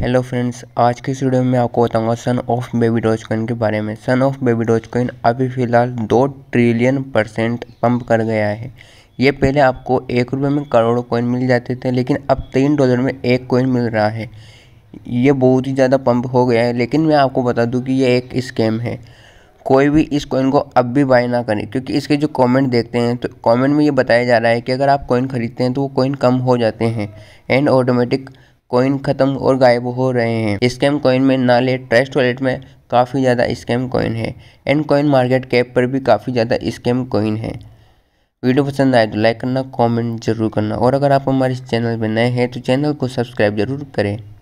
hello friends आज के इस वीडियो में आपको बताऊंगा son of baby Doge coin के बारे में son of baby Doge coin अभी फ़िलहाल दो ट्रिलियन परसेंट पंप कर गया है ये पहले आपको एक रुपये में करोड़ों कॉइन मिल जाते थे लेकिन अब तीन डॉलर में एक कॉइन मिल रहा है ये बहुत ही ज़्यादा पंप हो गया है लेकिन मैं आपको बता दूँ कि ये एक स्कैम है कोई भी इस कॉइन को अब भी बाय ना करें क्योंकि इसके जो कमेंट देखते हैं तो कमेंट में ये बताया जा रहा है कि अगर आप कॉइन खरीदते हैं तो वो कॉइन कम हो जाते हैं एंड ऑटोमेटिक कॉइन खत्म और गायब हो रहे हैं स्कैम कॉइन में नाले ट्रस्ट वॉलेट में काफ़ी ज़्यादा स्कैम कॉइन है एंड कॉइन मार्केट कैप पर भी काफ़ी ज़्यादा स्कैम कॉइन है वीडियो पसंद आए तो लाइक करना कमेंट जरूर करना और अगर आप हमारे चैनल पर नए हैं तो चैनल को सब्सक्राइब जरूर करें